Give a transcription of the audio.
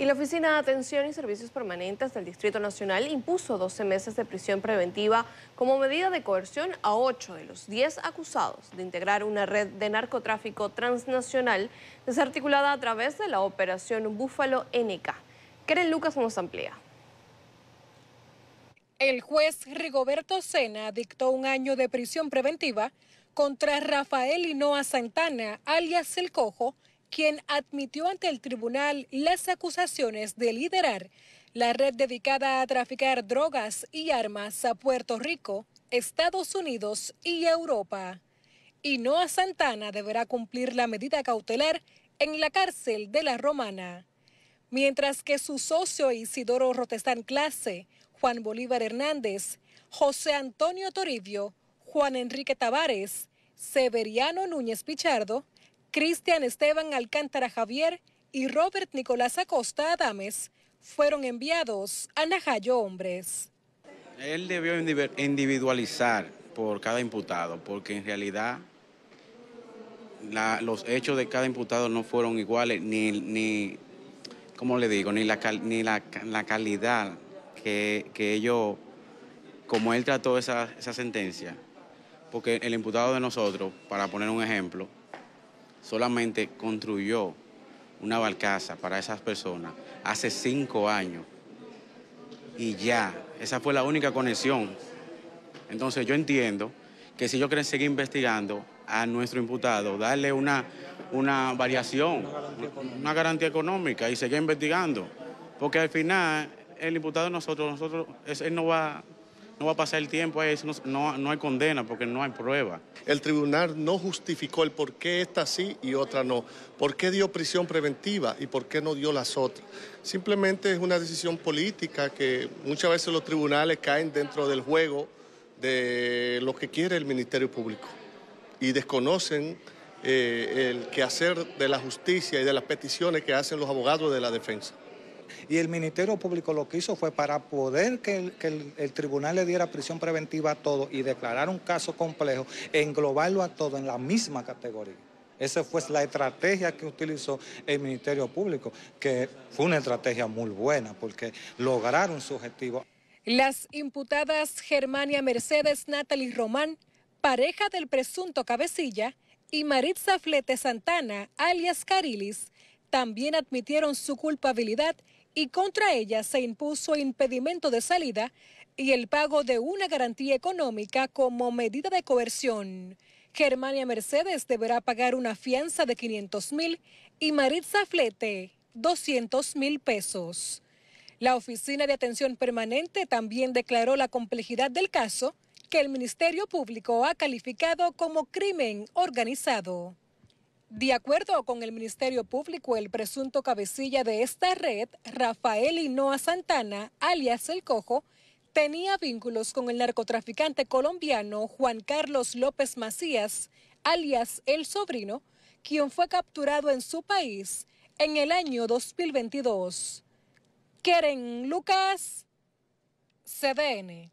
Y la Oficina de Atención y Servicios Permanentes del Distrito Nacional impuso 12 meses de prisión preventiva como medida de coerción a 8 de los 10 acusados de integrar una red de narcotráfico transnacional desarticulada a través de la operación Búfalo NK. Keren Lucas nos amplía. El juez Rigoberto Sena dictó un año de prisión preventiva contra Rafael Hinoa Santana, alias El Cojo, quien admitió ante el tribunal las acusaciones de liderar la red dedicada a traficar drogas y armas a Puerto Rico, Estados Unidos y Europa. Y a Santana deberá cumplir la medida cautelar en la cárcel de la Romana. Mientras que su socio Isidoro Rotestán Clase, Juan Bolívar Hernández, José Antonio Toribio, Juan Enrique Tavares, Severiano Núñez Pichardo, Cristian Esteban Alcántara Javier y Robert Nicolás Acosta Adames fueron enviados a Najayo Hombres. Él debió individualizar por cada imputado, porque en realidad los hechos de cada imputado no fueron iguales, ni, le digo? Ni la, ni la, calidad que, ellos, como él trató esa sentencia. Porque el imputado de nosotros, para poner un ejemplo, solamente construyó una barcaza para esas personas hace cinco años. Y ya, esa fue la única conexión. Entonces yo entiendo que si yo quieren seguir investigando a nuestro imputado, darle una, una variación, una garantía, económica y seguir investigando. Porque al final el imputado nosotros, nosotros, él no va no va a pasar el tiempo, no, no hay condena porque no hay prueba. El tribunal no justificó el por qué esta sí y otra no, por qué dio prisión preventiva y por qué no dio las otras. Simplemente es una decisión política que muchas veces los tribunales caen dentro del juego de lo que quiere el Ministerio Público y desconocen eh, el quehacer de la justicia y de las peticiones que hacen los abogados de la defensa. Y el Ministerio Público lo que hizo fue para poder que el, tribunal le diera prisión preventiva a todo y declarar un caso complejo, englobarlo a todo en la misma categoría. Esa fue la estrategia que utilizó el Ministerio Público, que fue una estrategia muy buena porque lograron su objetivo. Las imputadas Germania Mercedes Natalie Román, pareja del presunto cabecilla, y Maritza Flete Santana, alias Carilis, también admitieron su culpabilidad y contra ella se impuso impedimento de salida y el pago de una garantía económica como medida de coerción. Germania Mercedes deberá pagar una fianza de 500 mil y Maritza Flete 200 mil pesos. La Oficina de Atención Permanente también declaró la complejidad del caso que el Ministerio Público ha calificado como crimen organizado. De acuerdo con el Ministerio Público, el presunto cabecilla de esta red, Rafael Hinoa Santana, alias El Cojo, tenía vínculos con el narcotraficante colombiano Juan Carlos López Macías, alias El Sobrino, quien fue capturado en su país en el año 2022. Keren Lucas, CDN.